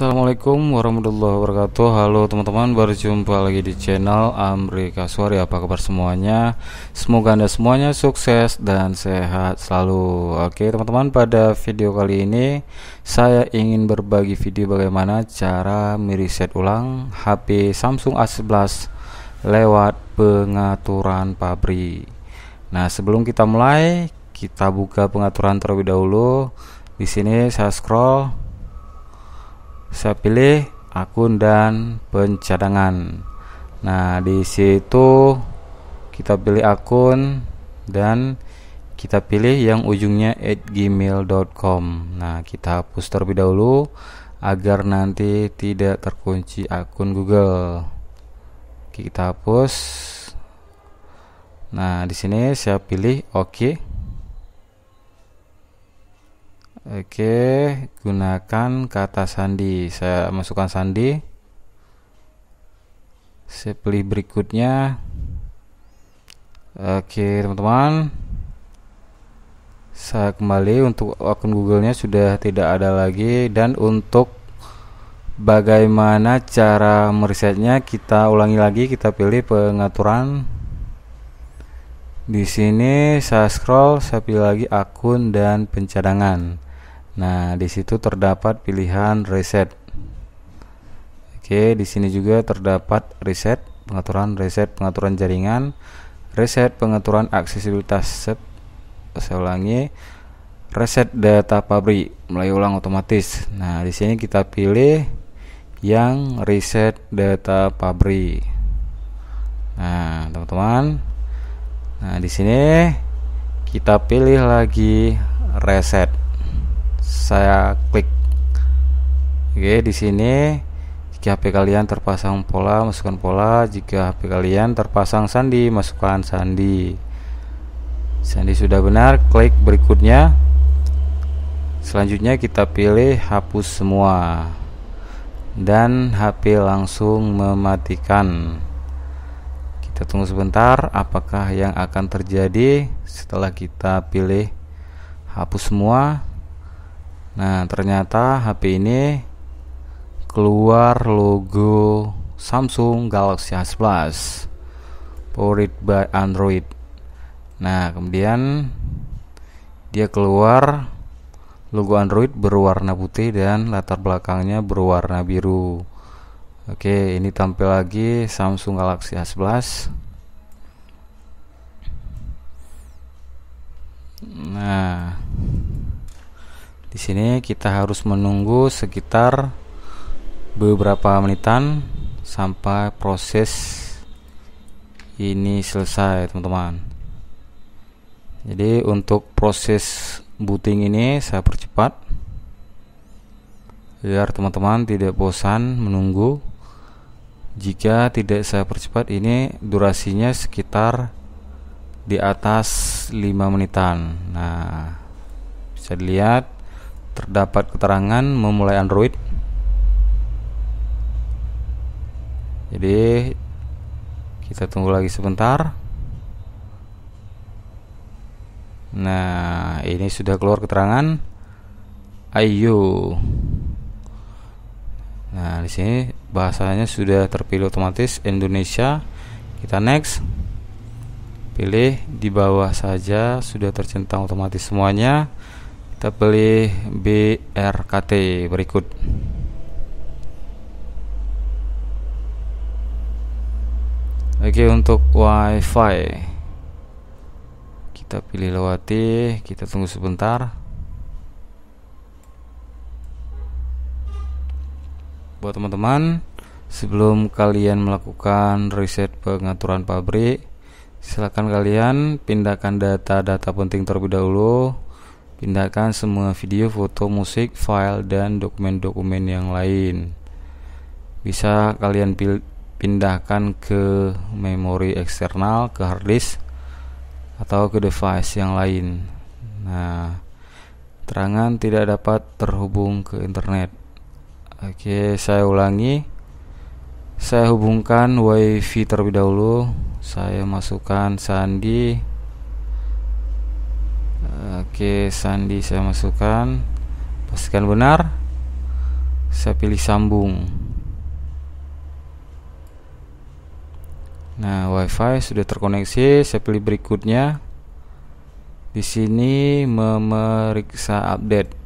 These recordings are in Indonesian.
Assalamualaikum warahmatullahi wabarakatuh Halo teman-teman baru jumpa lagi di channel Amri Kaswari Apa kabar semuanya Semoga anda semuanya sukses dan sehat selalu Oke teman-teman pada video kali ini Saya ingin berbagi video bagaimana cara mereset ulang HP Samsung A11 Lewat pengaturan pabrik Nah sebelum kita mulai Kita buka pengaturan terlebih dahulu di sini saya scroll saya pilih akun dan pencadangan nah di situ kita pilih akun dan kita pilih yang ujungnya gmail.com nah kita hapus terlebih dahulu agar nanti tidak terkunci akun Google kita hapus nah di sini saya pilih oke OK. Oke, gunakan kata sandi. Saya masukkan sandi. Saya pilih berikutnya. Oke, teman-teman. Saya kembali untuk akun Google-nya sudah tidak ada lagi dan untuk bagaimana cara meresetnya kita ulangi lagi, kita pilih pengaturan. Di sini saya scroll, saya pilih lagi akun dan pencadangan. Nah, di situ terdapat pilihan reset. Oke, di sini juga terdapat reset, pengaturan reset, pengaturan jaringan, reset pengaturan aksesibilitas. Set. Saya ulangi, reset data pabrik, mulai ulang otomatis. Nah, di sini kita pilih yang reset data pabrik. Nah, teman-teman. Nah, di sini kita pilih lagi reset saya klik Oke, di sini jika HP kalian terpasang pola, masukkan pola. Jika HP kalian terpasang sandi, masukkan sandi. Sandi sudah benar, klik berikutnya. Selanjutnya kita pilih hapus semua. Dan HP langsung mematikan. Kita tunggu sebentar apakah yang akan terjadi setelah kita pilih hapus semua. Nah, ternyata HP ini keluar logo Samsung Galaxy S Plus powered by Android. Nah, kemudian dia keluar logo Android berwarna putih dan latar belakangnya berwarna biru. Oke, ini tampil lagi Samsung Galaxy s Plus, Nah, di sini kita harus menunggu sekitar beberapa menitan sampai proses ini selesai teman-teman jadi untuk proses booting ini saya percepat biar teman-teman tidak bosan menunggu jika tidak saya percepat ini durasinya sekitar di atas 5 menitan nah bisa dilihat terdapat keterangan memulai Android. Jadi kita tunggu lagi sebentar. Nah, ini sudah keluar keterangan ayo. Nah, di sini bahasanya sudah terpilih otomatis Indonesia. Kita next. Pilih di bawah saja sudah tercentang otomatis semuanya kita pilih BRKT berikut Oke untuk WiFi kita pilih lewati kita tunggu sebentar buat teman-teman sebelum kalian melakukan reset pengaturan pabrik silahkan kalian pindahkan data-data penting terlebih dahulu Pindahkan semua video, foto, musik, file, dan dokumen-dokumen yang lain. Bisa kalian pindahkan ke memori eksternal, ke hard atau ke device yang lain. Nah, terangan tidak dapat terhubung ke internet. Oke, saya ulangi. Saya hubungkan WiFi terlebih dahulu. Saya masukkan sandi Oke, sandi saya masukkan. Pastikan benar. Saya pilih sambung. Nah, WiFi sudah terkoneksi. Saya pilih berikutnya. Di sini memeriksa update.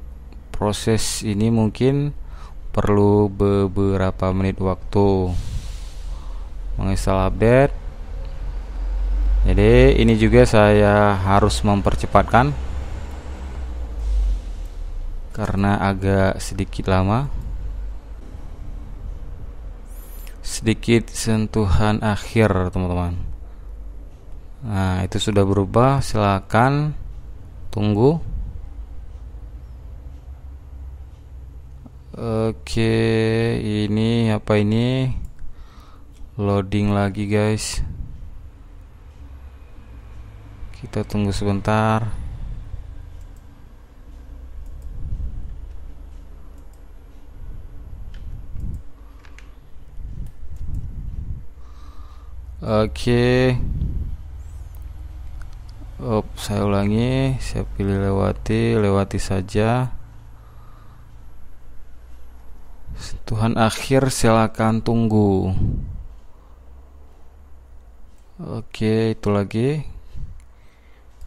Proses ini mungkin perlu beberapa menit waktu menginstal update jadi ini juga saya harus mempercepatkan karena agak sedikit lama sedikit sentuhan akhir teman-teman nah itu sudah berubah silakan tunggu oke ini apa ini loading lagi guys kita tunggu sebentar oke okay. saya ulangi saya pilih lewati lewati saja Tuhan akhir silakan tunggu Oke, itu lagi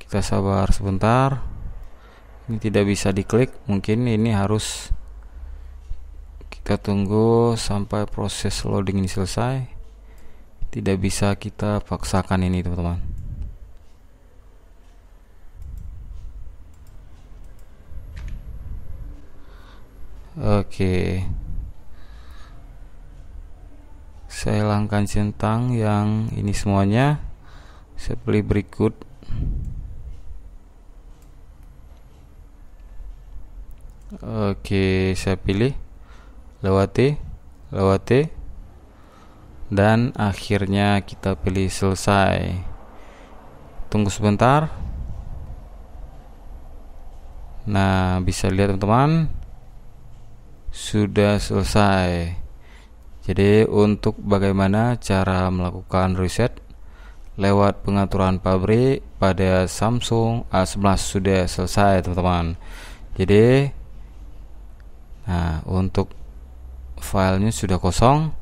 kita sabar sebentar ini tidak bisa diklik mungkin ini harus kita tunggu sampai proses loading ini selesai tidak bisa kita paksakan ini teman-teman oke saya hilangkan centang yang ini semuanya saya pilih berikut Oke, saya pilih lewati, lewati, dan akhirnya kita pilih selesai. Tunggu sebentar. Nah, bisa lihat teman-teman, sudah selesai. Jadi, untuk bagaimana cara melakukan reset lewat pengaturan pabrik pada Samsung A11 sudah selesai, teman-teman. Jadi, untuk filenya sudah kosong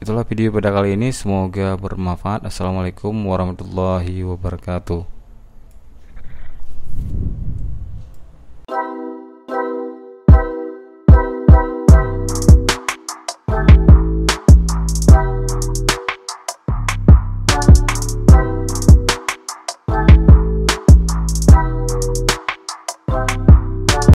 itulah video pada kali ini semoga bermanfaat assalamualaikum warahmatullahi wabarakatuh